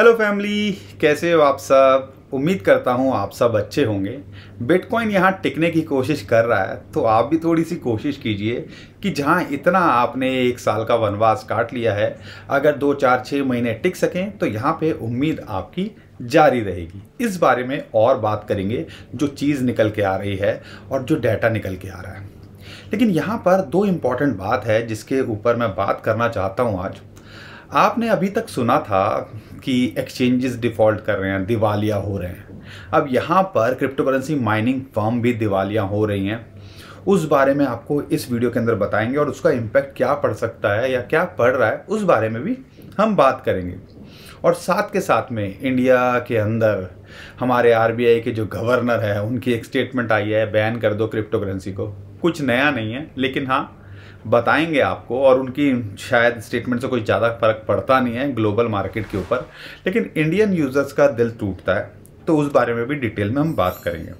hello family कैसे हो आप सब उम्मीद करता हूँ आप सब अच्छे होंगे बिटकॉइन यहाँ टिकने की कोशिश कर रहा है तो आप भी थोड़ी सी कोशिश कीजिए कि जहाँ इतना आपने एक साल का वनवास काट लिया है अगर दो चार छः महीने टिक सकें तो यहाँ पे उम्मीद आपकी जारी रहेगी इस बारे में और बात करेंगे जो चीज़ निकल के आ रही है और जो डाटा निकल के आ रहा है लेकिन यहाँ पर दो इम्पॉर्टेंट बात है जिसके ऊपर मैं बात करना चाहता हूँ आज आपने अभी तक सुना था कि एक्सचेंजेस डिफ़ॉल्ट कर रहे हैं दिवालिया हो रहे हैं अब यहाँ पर क्रिप्टो करेंसी माइनिंग फर्म भी दिवालिया हो रही हैं उस बारे में आपको इस वीडियो के अंदर बताएंगे और उसका इम्पैक्ट क्या पड़ सकता है या क्या पड़ रहा है उस बारे में भी हम बात करेंगे और साथ के साथ में इंडिया के अंदर हमारे आरबीआई के जो गवर्नर है उनकी एक स्टेटमेंट आई है बैन कर दो क्रिप्टो करेंसी को कुछ नया नहीं है लेकिन हाँ बताएंगे आपको और उनकी शायद स्टेटमेंट से कोई ज़्यादा फर्क पड़ता नहीं है ग्लोबल मार्केट के ऊपर लेकिन इंडियन यूज़र्स का दिल टूटता है तो उस बारे में भी डिटेल में हम बात करेंगे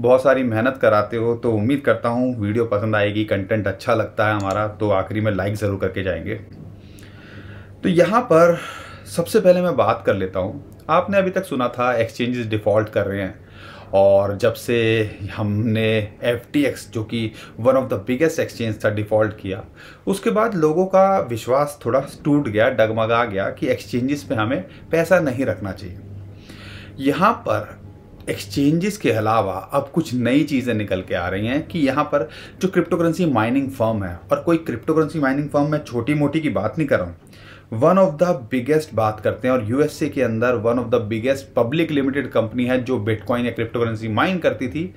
बहुत सारी मेहनत कराते हो तो उम्मीद करता हूँ वीडियो पसंद आएगी कंटेंट अच्छा लगता है हमारा तो आखिरी में लाइक ज़रूर करके जाएंगे तो यहाँ पर सबसे पहले मैं बात कर लेता हूँ आपने अभी तक सुना था एक्सचेंजेस डिफ़ॉल्ट कर रहे हैं और जब से हमने एफ जो कि one of the biggest exchange था डिफ़ॉल्ट किया उसके बाद लोगों का विश्वास थोड़ा टूट गया डगमगा गया कि एक्सचेंजेस पे हमें पैसा नहीं रखना चाहिए यहाँ पर एक्सचेंजेस के अलावा अब कुछ नई चीज़ें निकल के आ रही हैं कि यहाँ पर जो क्रिप्टोकरेंसी माइनिंग फर्म है और कोई क्रिप्टोकरेंसी माइनिंग फर्म में छोटी मोटी की बात नहीं कर रहा हूँ वन ऑफ द बिगेस्ट बात करते हैं और यूएसए के अंदर one of the biggest public limited company है जो बिटकॉइन या क्रिप्टो करेंसी माइन करती थी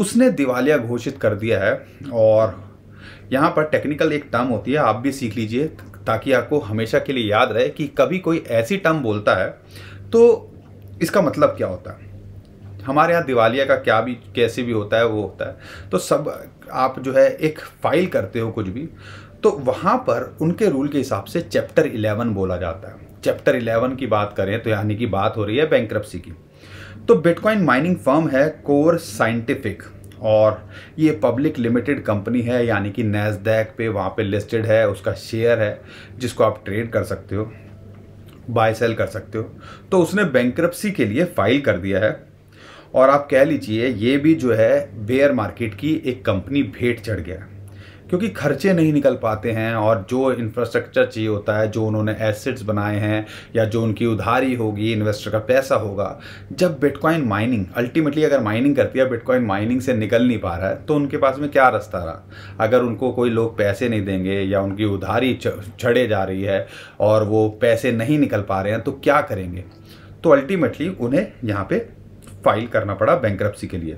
उसने दिवालिया घोषित कर दिया है और यहाँ पर टेक्निकल एक टर्म होती है आप भी सीख लीजिए ताकि आपको हमेशा के लिए याद रहे कि कभी कोई ऐसी टर्म बोलता है तो इसका मतलब क्या होता है हमारे यहाँ दिवालिया का क्या भी कैसे भी होता है वो होता है तो सब आप जो है एक फाइल करते हो कुछ भी तो वहाँ पर उनके रूल के हिसाब से चैप्टर 11 बोला जाता है चैप्टर 11 की बात करें तो यानी कि बात हो रही है बैंक्रप्सी की तो बिटकॉइन माइनिंग फर्म है कोर साइंटिफिक और ये पब्लिक लिमिटेड कंपनी है यानी कि नेसडेक पे वहाँ पे लिस्टेड है उसका शेयर है जिसको आप ट्रेड कर सकते हो बाय सेल कर सकते हो तो उसने बैंक्रप्सी के लिए फाइल कर दिया है और आप कह लीजिए ये भी जो है बेयर मार्केट की एक कंपनी भेंट चढ़ गया है क्योंकि खर्चे नहीं निकल पाते हैं और जो इंफ्रास्ट्रक्चर चाहिए होता है जो उन्होंने एसेट्स बनाए हैं या जो उनकी उधारी होगी इन्वेस्टर का पैसा होगा जब बिटकॉइन माइनिंग अल्टीमेटली अगर माइनिंग करती है बिटकॉइन माइनिंग से निकल नहीं पा रहा है तो उनके पास में क्या रास्ता रहा अगर उनको कोई लोग पैसे नहीं देंगे या उनकी उधारी चढ़े जा रही है और वो पैसे नहीं निकल पा रहे हैं तो क्या करेंगे तो अल्टीमेटली उन्हें यहाँ पर फाइल करना पड़ा बैंक के लिए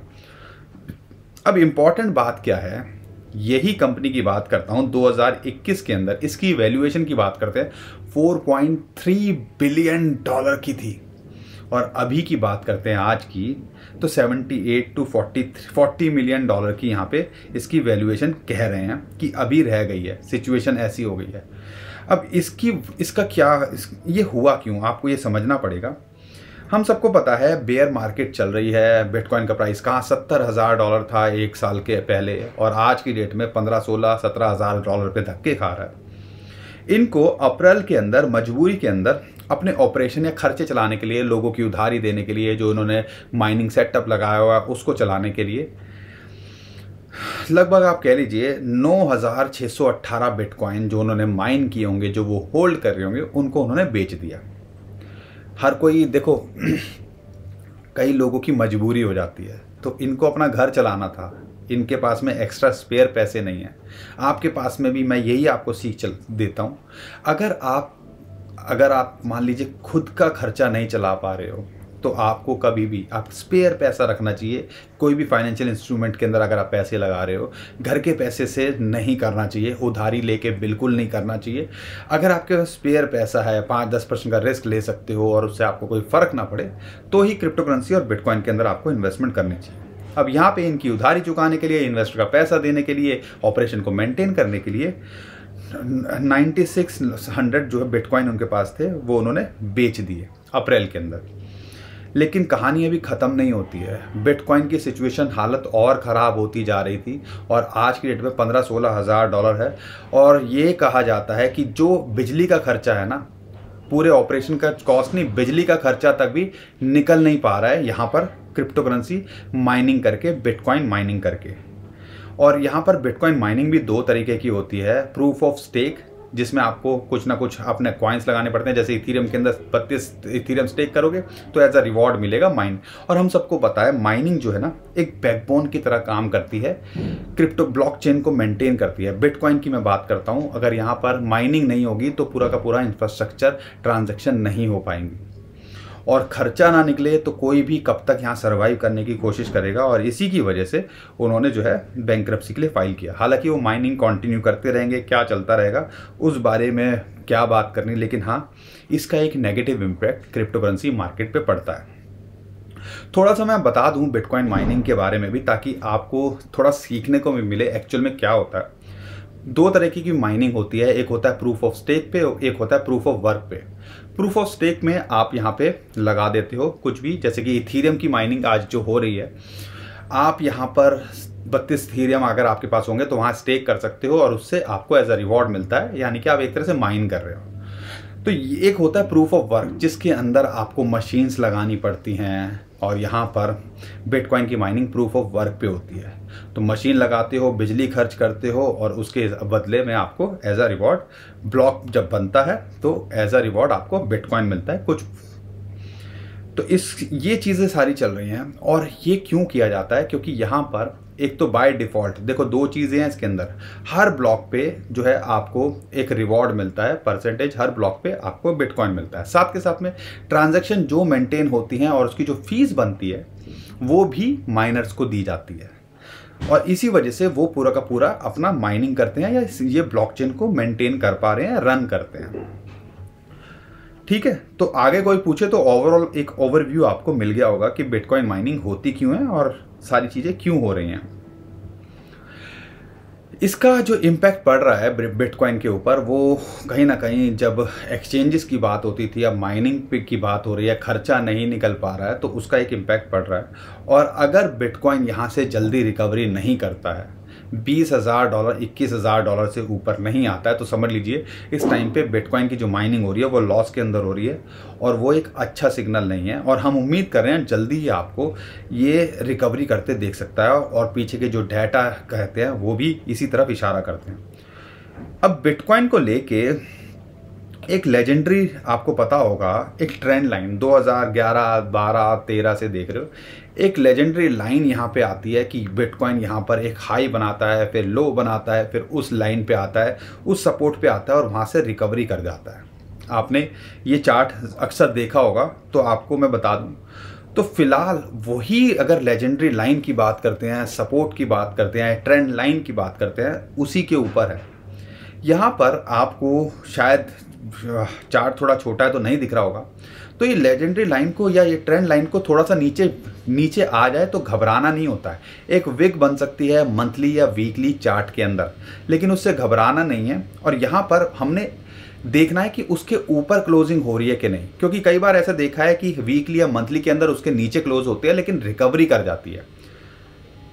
अब इम्पॉर्टेंट बात क्या है यही कंपनी की बात करता हूँ 2021 के अंदर इसकी वैल्यूएशन की बात करते हैं 4.3 बिलियन डॉलर की थी और अभी की बात करते हैं आज की तो 78 टू 40 40 मिलियन डॉलर की यहाँ पे इसकी वैल्यूएशन कह रहे हैं कि अभी रह गई है सिचुएशन ऐसी हो गई है अब इसकी इसका क्या इस, ये हुआ क्यों आपको ये समझना पड़ेगा हम सबको पता है बेयर मार्केट चल रही है बिटकॉइन का प्राइस कहाँ सत्तर हज़ार डॉलर था एक साल के पहले और आज की डेट में पंद्रह सोलह सत्रह हज़ार डॉलर पे धक्के खा रहा है इनको अप्रैल के अंदर मजबूरी के अंदर अपने ऑपरेशन या खर्चे चलाने के लिए लोगों की उधारी देने के लिए जो इन्होंने माइनिंग सेटअप लगाया हुआ है उसको चलाने के लिए लगभग आप कह लीजिए 9,618 बिटकॉइन जो उन्होंने माइन किए होंगे जो वो होल्ड कर रहे होंगे उनको उन्होंने बेच दिया हर कोई देखो कई लोगों की मजबूरी हो जाती है तो इनको अपना घर चलाना था इनके पास में एक्स्ट्रा स्पेयर पैसे नहीं है आपके पास में भी मैं यही आपको सीख चल देता हूँ अगर आप अगर आप मान लीजिए खुद का खर्चा नहीं चला पा रहे हो तो आपको कभी भी आप स्पेयर पैसा रखना चाहिए कोई भी फाइनेंशियल इंस्ट्रूमेंट के अंदर अगर आप पैसे लगा रहे हो घर के पैसे से नहीं करना चाहिए उधारी लेके बिल्कुल नहीं करना चाहिए अगर आपके पास स्पेयर पैसा है पाँच दस परसेंट का रिस्क ले सकते हो और उससे आपको कोई फ़र्क ना पड़े तो ही क्रिप्टो करेंसी और बिटकॉइन के अंदर आपको इन्वेस्टमेंट करनी चाहिए अब यहाँ पे इनकी उधारी चुकाने के लिए इन्वेस्टर का पैसा देने के लिए ऑपरेशन को मेंटेन करने के लिए 9600 जो है बिटकॉइन उनके पास थे वो उन्होंने बेच दिए अप्रैल के अंदर लेकिन कहानी अभी ख़त्म नहीं होती है बिटकॉइन की सिचुएशन हालत और ख़राब होती जा रही थी और आज की डेट में पंद्रह सोलह हज़ार डॉलर है और ये कहा जाता है कि जो बिजली का खर्चा है ना पूरे ऑपरेशन का कॉस्ट नहीं बिजली का खर्चा तक भी निकल नहीं पा रहा है यहाँ पर क्रिप्टो करेंसी माइनिंग करके बिटकॉइन माइनिंग करके और यहाँ पर बिटकॉइन माइनिंग भी दो तरीके की होती है प्रूफ ऑफ स्टेक जिसमें आपको कुछ ना कुछ अपने कॉइन्स लगाने पड़ते हैं जैसे इथीरियम के अंदर बत्तीस इथीरियम स्टेक करोगे तो एज अ रिवॉर्ड मिलेगा माइन और हम सबको पता है माइनिंग जो है ना एक बैकबोन की तरह काम करती है क्रिप्टो ब्लॉक चेन को मेंटेन करती है बिटकॉइन की मैं बात करता हूँ अगर यहाँ पर माइनिंग नहीं होगी तो पूरा का पूरा इंफ्रास्ट्रक्चर ट्रांजेक्शन नहीं हो पाएंगी और खर्चा ना निकले तो कोई भी कब तक यहाँ सर्वाइव करने की कोशिश करेगा और इसी की वजह से उन्होंने जो है बैंक के लिए फ़ाइल किया हालांकि वो माइनिंग कंटिन्यू करते रहेंगे क्या चलता रहेगा उस बारे में क्या बात करनी लेकिन हाँ इसका एक negative impact crypto currency market पर पड़ता है थोड़ा सा मैं बता दूं बिटकॉइन माइनिंग के बारे में भी ताकि आपको थोड़ा सीखने को भी मिले एक्चुअल में क्या होता है दो तरीके की माइनिंग होती है एक होता है प्रूफ ऑफ स्टेक पे एक होता है प्रूफ ऑफ वर्क पे प्रूफ ऑफ स्टेक में आप यहाँ पे लगा देते हो कुछ भी जैसे कि इथीरियम की माइनिंग आज जो हो रही है आप यहाँ पर बत्तीस थीरियम अगर आपके पास होंगे तो वहाँ स्टेक कर सकते हो और उससे आपको एज अ रिवॉर्ड मिलता है यानी कि आप एक तरह से माइन कर रहे हो तो एक होता है प्रूफ ऑफ वर्क जिसके अंदर आपको मशीन्स लगानी पड़ती हैं और यहाँ पर बिटकॉइन की माइनिंग प्रूफ ऑफ वर्क पे होती है तो मशीन लगाते हो बिजली खर्च करते हो और उसके बदले में आपको एज अ रिवॉर्ड ब्लॉक जब बनता है तो एज अ रिवॉर्ड आपको बिटकॉइन मिलता है कुछ तो इस ये चीज़ें सारी चल रही हैं और ये क्यों किया जाता है क्योंकि यहाँ पर एक तो बाय डिफ़ॉल्ट देखो दो चीज़ें हैं इसके अंदर हर ब्लॉक पे जो है आपको एक रिवॉर्ड मिलता है परसेंटेज हर ब्लॉक पे आपको बिटकॉइन मिलता है साथ के साथ में ट्रांजैक्शन जो मेंटेन होती हैं और उसकी जो फीस बनती है वो भी माइनर्स को दी जाती है और इसी वजह से वो पूरा का पूरा अपना माइनिंग करते हैं या ये ब्लॉक को मेनटेन कर पा रहे हैं रन करते हैं ठीक है तो आगे कोई पूछे तो ओवरऑल एक ओवरव्यू आपको मिल गया होगा कि बिटकॉइन माइनिंग होती क्यों है और सारी चीज़ें क्यों हो रही हैं इसका जो इम्पैक्ट पड़ रहा है बिटकॉइन के ऊपर वो कहीं ना कहीं जब एक्सचेंजेस की बात होती थी या माइनिंग पे की बात हो रही है खर्चा नहीं निकल पा रहा है तो उसका एक इम्पैक्ट पड़ रहा है और अगर बिटकॉइन यहाँ से जल्दी रिकवरी नहीं करता है बीस हज़ार डॉलर इक्कीस हज़ार डॉलर से ऊपर नहीं आता है तो समझ लीजिए इस टाइम पे बिटकॉइन की जो माइनिंग हो रही है वो लॉस के अंदर हो रही है और वो एक अच्छा सिग्नल नहीं है और हम उम्मीद कर रहे हैं जल्दी ही आपको ये रिकवरी करते देख सकता है और पीछे के जो डाटा कहते हैं वो भी इसी तरफ इशारा करते हैं अब बिटकॉइन को ले एक लेजेंडरी आपको पता होगा एक ट्रेंड लाइन 2011, 12, 13 से देख रहे हो एक लेजेंडरी लाइन यहाँ पे आती है कि बिटकॉइन यहाँ पर एक हाई बनाता है फिर लो बनाता है फिर उस लाइन पे आता है उस सपोर्ट पे आता है और वहाँ से रिकवरी कर जाता है आपने ये चार्ट अक्सर देखा होगा तो आपको मैं बता दूँ तो फिलहाल वही अगर लेजेंडरी लाइन की बात करते हैं सपोर्ट की बात करते हैं ट्रेंड लाइन की बात करते हैं उसी के ऊपर है यहाँ पर आपको शायद चार्ट थोड़ा छोटा है तो नहीं दिख रहा होगा तो ये लेजेंडरी लाइन को या ये ट्रेंड लाइन को थोड़ा सा नीचे नीचे आ जाए तो घबराना नहीं होता है एक विक बन सकती है मंथली या वीकली चार्ट के अंदर लेकिन उससे घबराना नहीं है और यहाँ पर हमने देखना है कि उसके ऊपर क्लोजिंग हो रही है कि नहीं क्योंकि कई बार ऐसा देखा है कि वीकली या मंथली के अंदर उसके नीचे क्लोज होते हैं लेकिन रिकवरी कर जाती है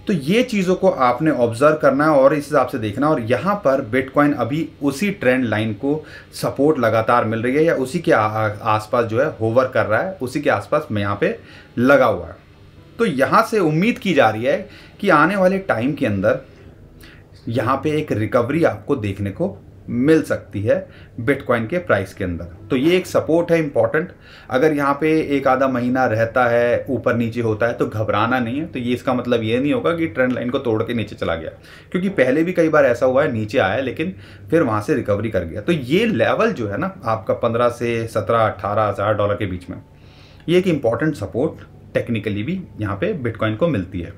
तो ये चीज़ों को आपने ऑब्जर्व करना है और इस हिसाब से देखना और यहाँ पर बिटकॉइन अभी उसी ट्रेंड लाइन को सपोर्ट लगातार मिल रही है या उसी के आसपास जो है होवर कर रहा है उसी के आसपास मैं यहाँ पे लगा हुआ है तो यहाँ से उम्मीद की जा रही है कि आने वाले टाइम के अंदर यहाँ पे एक रिकवरी आपको देखने को मिल सकती है बिटकॉइन के प्राइस के अंदर तो ये एक सपोर्ट है इम्पॉर्टेंट अगर यहाँ पे एक आधा महीना रहता है ऊपर नीचे होता है तो घबराना नहीं है तो ये इसका मतलब ये नहीं होगा कि ट्रेंड लाइन को तोड़ के नीचे चला गया क्योंकि पहले भी कई बार ऐसा हुआ है नीचे आया लेकिन फिर वहाँ से रिकवरी कर गया तो ये लेवल जो है ना आपका पंद्रह से सत्रह अट्ठारह हज़ार डॉलर के बीच में ये एक इम्पॉर्टेंट सपोर्ट टेक्निकली भी यहाँ पे बिटकॉइन को मिलती है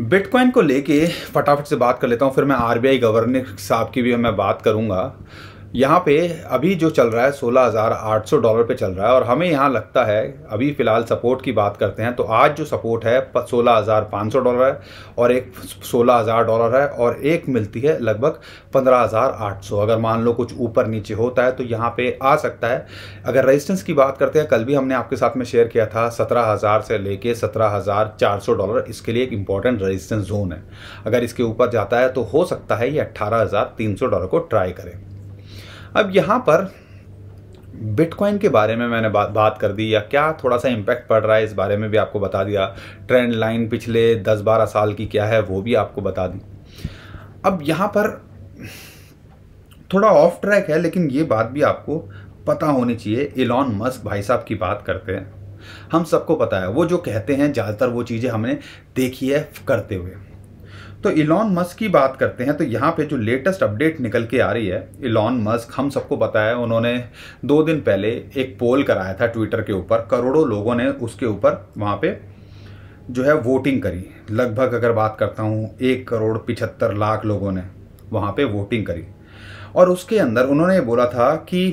बिटकॉइन को लेके फटाफट से बात कर लेता हूँ फिर मैं आर बी आई गवर्नर साहब की भी मैं बात करूँगा यहाँ पे अभी जो चल रहा है 16,800 डॉलर पे चल रहा है और हमें यहाँ लगता है अभी फ़िलहाल सपोर्ट की बात करते हैं तो आज जो सपोर्ट है 16,500 डॉलर है और एक 16,000 डॉलर है और एक मिलती है लगभग 15,800 अगर मान लो कुछ ऊपर नीचे होता है तो यहाँ पे आ सकता है अगर रजिस्टेंस की बात करते हैं कल भी हमने आपके साथ में शेयर किया था सत्रह से ले सत्रह डॉलर इसके लिए एक इंपॉर्टेंट रजिस्टेंस जोन है अगर इसके ऊपर जाता है तो हो सकता है ये अट्ठारह डॉलर को ट्राई करें अब यहाँ पर बिटकॉइन के बारे में मैंने बात बात कर दी या क्या थोड़ा सा इम्पैक्ट पड़ रहा है इस बारे में भी आपको बता दिया ट्रेंड लाइन पिछले 10-12 साल की क्या है वो भी आपको बता दी अब यहाँ पर थोड़ा ऑफ ट्रैक है लेकिन ये बात भी आपको पता होनी चाहिए इलॉन मस्क भाई साहब की बात करते हैं हम सबको पता है वो जो कहते हैं ज़्यादातर वो चीज़ें हमने देखी है करते हुए तो इलॉन मस्क की बात करते हैं तो यहाँ पे जो लेटेस्ट अपडेट निकल के आ रही है इलॉन मस्क हम सबको पता है उन्होंने दो दिन पहले एक पोल कराया था ट्विटर के ऊपर करोड़ों लोगों ने उसके ऊपर वहाँ पे जो है वोटिंग करी लगभग अगर बात करता हूँ एक करोड़ पिछहत्तर लाख लोगों ने वहाँ पे वोटिंग करी और उसके अंदर उन्होंने बोला था कि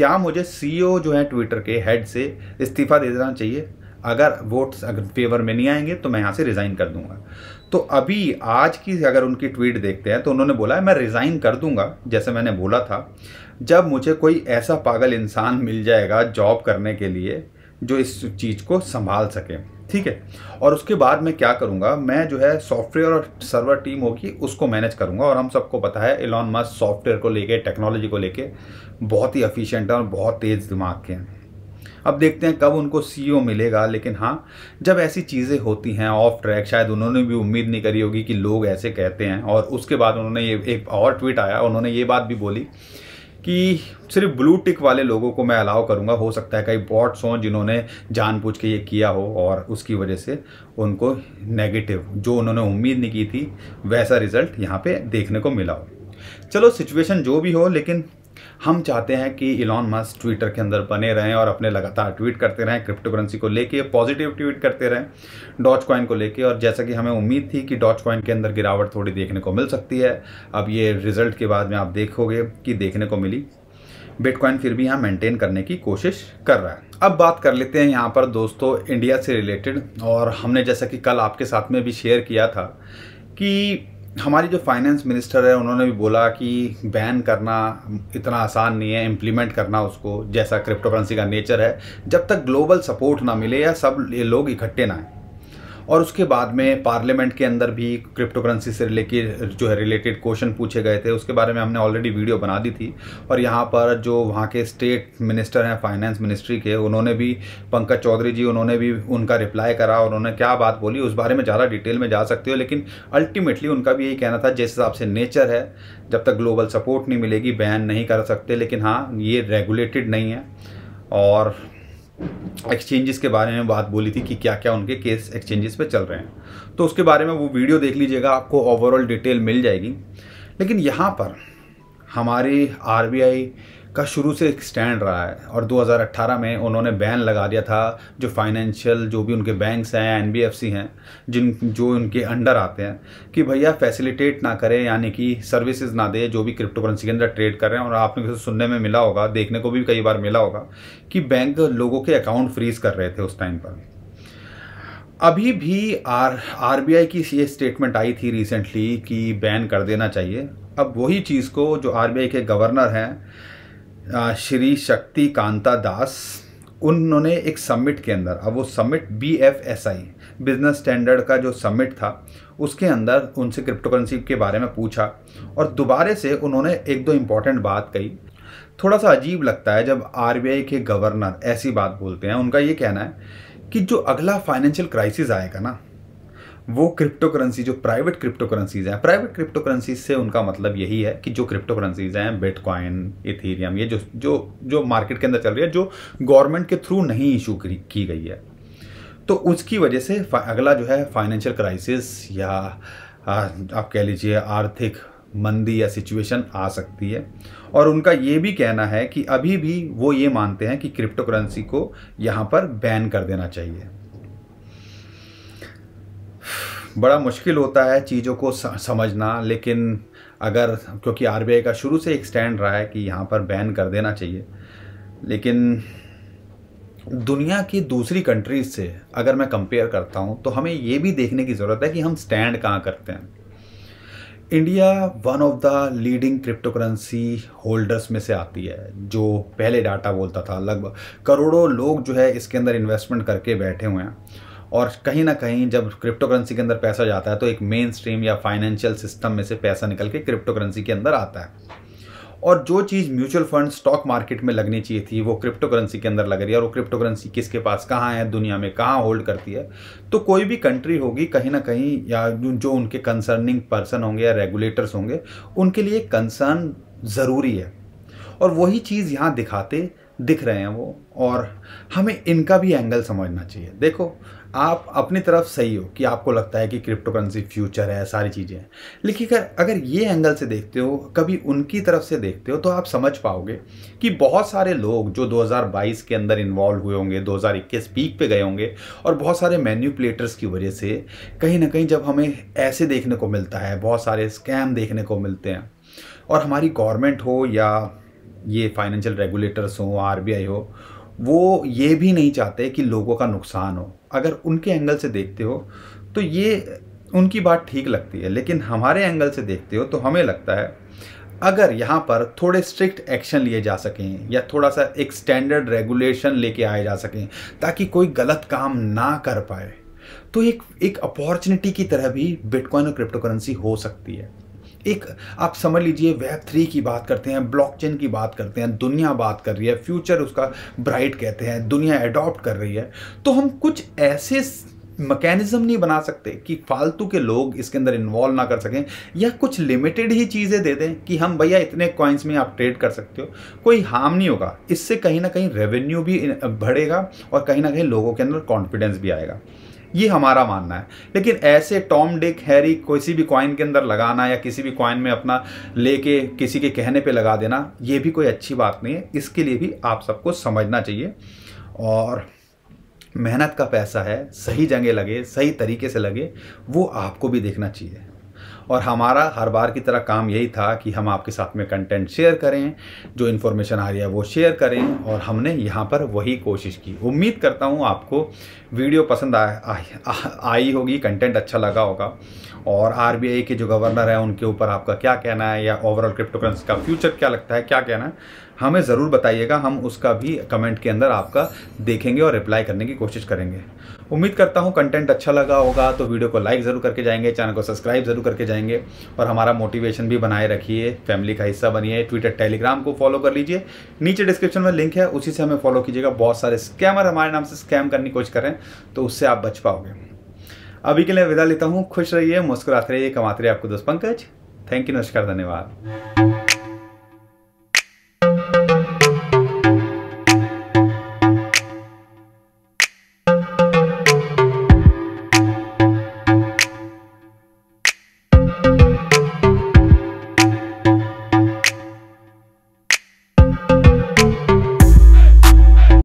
क्या मुझे सी e जो है ट्विटर के हेड से इस्तीफा दे देना चाहिए अगर वोट्स अगर फेवर में नहीं आएंगे तो मैं यहाँ से रिज़ाइन कर दूंगा तो अभी आज की अगर उनकी ट्वीट देखते हैं तो उन्होंने बोला है मैं रिज़ाइन कर दूंगा जैसे मैंने बोला था जब मुझे कोई ऐसा पागल इंसान मिल जाएगा जॉब करने के लिए जो इस चीज़ को संभाल सके ठीक है और उसके बाद मैं क्या करूँगा मैं जो है सॉफ्टवेयर और सर्वर टीम होगी उसको मैनेज करूँगा और हम सबको पता है एलॉन मस्क सॉफ्टवेयर को लेके टेक्नोलॉजी को लेके बहुत ही एफिशिएंट है और बहुत तेज़ दिमाग के हैं अब देखते हैं कब उनको सीईओ e मिलेगा लेकिन हाँ जब ऐसी चीज़ें होती हैं ऑफ ट्रैक शायद उन्होंने भी उम्मीद नहीं करी होगी कि लोग ऐसे कहते हैं और उसके बाद उन्होंने ये एक और ट्वीट आया उन्होंने ये बात भी बोली कि सिर्फ ब्लू टिक वाले लोगों को मैं अलाउ करूंगा हो सकता है कई बॉट्स हों जिन्होंने जानबूझ के ये किया हो और उसकी वजह से उनको नेगेटिव जो उन्होंने उम्मीद नहीं की थी वैसा रिजल्ट यहाँ पे देखने को मिला हो चलो सिचुएशन जो भी हो लेकिन हम चाहते हैं कि इलॉन मस्क ट्विटर के अंदर बने रहें और अपने लगातार ट्वीट करते रहें क्रिप्टो करेंसी को लेके पॉजिटिव ट्वीट करते रहें डॉच कॉइन को लेके और जैसा कि हमें उम्मीद थी कि डॉच कॉइन के अंदर गिरावट थोड़ी देखने को मिल सकती है अब ये रिजल्ट के बाद में आप देखोगे कि देखने को मिली बिटकॉइन फिर भी यहाँ मेंटेन करने की कोशिश कर रहा है अब बात कर लेते हैं यहाँ पर दोस्तों इंडिया से रिलेटेड और हमने जैसा कि कल आपके साथ में भी शेयर किया था कि हमारी जो फाइनेंस मिनिस्टर है उन्होंने भी बोला कि बैन करना इतना आसान नहीं है इम्प्लीमेंट करना उसको जैसा क्रिप्टोकरेंसी का नेचर है जब तक ग्लोबल सपोर्ट ना मिले या सब ये लोग इकट्ठे ना आए और उसके बाद में पार्लियामेंट के अंदर भी क्रिप्टो करेंसी से रिलेटेड जो है रिलेटेड क्वेश्चन पूछे गए थे उसके बारे में हमने ऑलरेडी वीडियो बना दी थी और यहाँ पर जो वहाँ के स्टेट मिनिस्टर हैं फाइनेंस मिनिस्ट्री के उन्होंने भी पंकज चौधरी जी उन्होंने भी उनका रिप्लाई करा और उन्होंने क्या बात बोली उस बारे में ज़्यादा डिटेल में जा सकते हो लेकिन अल्टीमेटली उनका भी यही कहना था जिस हिसाब से नेचर है जब तक ग्लोबल सपोर्ट नहीं मिलेगी बैन नहीं कर सकते लेकिन हाँ ये रेगुलेटेड नहीं है और एक्सचेंजेस के बारे में बात बोली थी कि क्या क्या उनके केस एक्सचेंजेस पे चल रहे हैं तो उसके बारे में वो वीडियो देख लीजिएगा आपको ओवरऑल डिटेल मिल जाएगी लेकिन यहाँ पर हमारी आर का शुरू से एक स्टैंड रहा है और 2018 में उन्होंने बैन लगा दिया था जो फाइनेंशियल जो भी उनके बैंक्स हैं एनबीएफसी हैं जिन जो उनके अंडर आते हैं कि भैया फैसिलिटेट ना करें यानी कि सर्विसेज ना दे जो भी क्रिप्टो करेंसी के अंदर ट्रेड कर रहे हैं और आपने किसी सुनने में मिला होगा देखने को भी कई बार मिला होगा कि बैंक लोगों के अकाउंट फ्रीज कर रहे थे उस टाइम पर अभी भी आर आर बी आई की ये स्टेटमेंट आई थी रिसेंटली कि बैन कर देना चाहिए अब वही चीज़ को जो आर बी आई के गवर्नर हैं श्री शक्ति कांता दास उन्होंने एक समिट के अंदर अब वो summit B F S I Business Standard का जो समिट था उसके अंदर उनसे क्रिप्टो करेंसी के बारे में पूछा और दोबारे से उन्होंने एक दो इम्पॉर्टेंट बात कही थोड़ा सा अजीब लगता है जब आर के गवर्नर ऐसी बात बोलते हैं उनका ये कहना है कि जो अगला फाइनेंशियल क्राइसिस आएगा ना वो क्रिप्टो करेंसी जो प्राइवेट क्रिप्टो करेंसीज हैं प्राइवेट क्रिप्टो करेंसीज से उनका मतलब यही है कि जो क्रिप्टो करेंसीज हैं बिटकॉइन इथेरियम ये जो जो जो मार्केट के अंदर चल रही है जो गवर्नमेंट के थ्रू नहीं इशू की गई है तो उसकी वजह से अगला जो है फाइनेंशियल क्राइसिस या आप कह लीजिए आर्थिक मंदी या सिचुएशन आ सकती है और उनका ये भी कहना है कि अभी भी वो ये मानते हैं कि क्रिप्टो करेंसी को यहाँ पर बैन कर देना चाहिए बड़ा मुश्किल होता है चीज़ों को समझना लेकिन अगर क्योंकि आर का शुरू से एक स्टैंड रहा है कि यहाँ पर बैन कर देना चाहिए लेकिन दुनिया की दूसरी कंट्रीज से अगर मैं कंपेयर करता हूँ तो हमें ये भी देखने की ज़रूरत है कि हम स्टैंड कहाँ करते हैं India one of the leading crypto currency holders में से आती है जो पहले डाटा बोलता था लगभग करोड़ों लोग जो है इसके अंदर इन्वेस्टमेंट करके बैठे हुए हैं और कहीं ना कहीं जब क्रिप्टो करेंसी के अंदर पैसा जाता है तो एक मेन स्ट्रीम या फाइनेंशियल सिस्टम में से पैसा निकल के क्रिप्टो करेंसी के अंदर आता है और जो चीज़ म्यूचुअल फंड स्टॉक मार्केट में लगनी चाहिए थी वो क्रिप्टो करेंसी के अंदर लग रही है और वो क्रिप्टो करेंसी किसके पास कहाँ है दुनिया में कहाँ होल्ड करती है तो कोई भी कंट्री होगी कहीं ना कहीं या जो उनके कंसर्निंग पर्सन होंगे या रेगुलेटर्स होंगे उनके लिए कंसर्न ज़रूरी है और वही चीज़ यहाँ दिखाते दिख रहे हैं वो और हमें इनका भी एंगल समझना चाहिए देखो आप अपनी तरफ सही हो कि आपको लगता है कि क्रिप्टो करेंसी फ्यूचर है सारी चीज़ें हैं लेकिन अगर अगर ये एंगल से देखते हो कभी उनकी तरफ से देखते हो तो आप समझ पाओगे कि बहुत सारे लोग जो 2022 के अंदर इन्वॉल्व हुए होंगे 2021 पीक पे गए होंगे और बहुत सारे मैन्यूपलेटर्स की वजह से कहीं ना कहीं जब हमें ऐसे देखने को मिलता है बहुत सारे स्कैम देखने को मिलते हैं और हमारी गवर्नमेंट हो या ये फाइनेंशियल रेगुलेटर्स हों आर हो वो ये भी नहीं चाहते कि लोगों का नुकसान हो अगर उनके एंगल से देखते हो तो ये उनकी बात ठीक लगती है लेकिन हमारे एंगल से देखते हो तो हमें लगता है अगर यहाँ पर थोड़े स्ट्रिक्ट एक्शन लिए जा सकें या थोड़ा सा एक स्टैंडर्ड रेगुलेशन लेके आए जा सकें ताकि कोई गलत काम ना कर पाए तो एक एक अपॉर्चुनिटी की तरह भी बिटकॉइन और क्रिप्टोकरेंसी हो सकती है एक आप समझ लीजिए वेब थ्री की बात करते हैं ब्लॉकचेन की बात करते हैं दुनिया बात कर रही है फ्यूचर उसका ब्राइट कहते हैं दुनिया एडॉप्ट कर रही है तो हम कुछ ऐसे मैकेनिज्म नहीं बना सकते कि फालतू के लोग इसके अंदर इन्वॉल्व ना कर सकें या कुछ लिमिटेड ही चीज़ें दे दें कि हम भैया इतने कॉइन्स में आप ट्रेड कर सकते हो कोई हार्म नहीं होगा इससे कहीं ना कहीं रेवेन्यू भी बढ़ेगा और कहीं ना कहीं लोगों के अंदर कॉन्फिडेंस भी आएगा ये हमारा मानना है लेकिन ऐसे टॉम डिक हैरी किसी भी कॉइन के अंदर लगाना या किसी भी कॉइन में अपना लेके किसी के कहने पे लगा देना ये भी कोई अच्छी बात नहीं है इसके लिए भी आप सबको समझना चाहिए और मेहनत का पैसा है सही जगह लगे सही तरीके से लगे वो आपको भी देखना चाहिए और हमारा हर बार की तरह काम यही था कि हम आपके साथ में कंटेंट शेयर करें जो इन्फॉर्मेशन आ रही है वो शेयर करें और हमने यहाँ पर वही कोशिश की उम्मीद करता हूँ आपको वीडियो पसंद आ, आई होगी कंटेंट अच्छा लगा होगा और आर के जो गवर्नर हैं उनके ऊपर आपका क्या कहना है या ओवरऑल क्रिप्टो करेंसी का फ्यूचर क्या लगता है क्या कहना है हमें ज़रूर बताइएगा हम उसका भी कमेंट के अंदर आपका देखेंगे और रिप्लाई करने की कोशिश करेंगे उम्मीद करता हूँ कंटेंट अच्छा लगा होगा तो वीडियो को लाइक ज़रूर करके जाएंगे चैनल को सब्सक्राइब ज़रूर करके जाएंगे और हमारा मोटिवेशन भी बनाए रखिए फैमिली का हिस्सा बनिए ट्विटर टेलीग्राम को फॉलो कर लीजिए नीचे डिस्क्रिप्शन में लिंक है उसी से हमें फॉलो कीजिएगा बहुत सारे स्कैमर हमारे नाम से स्कैम करने की कोशिश कर रहे हैं तो उससे आप बच पाओगे अभी के लिए विदा लेता हूँ खुश रहिए मुस्कुराते रहिए कमाते रहिए आपको दोस्त पंकज थैंक यू नमस्कार धन्यवाद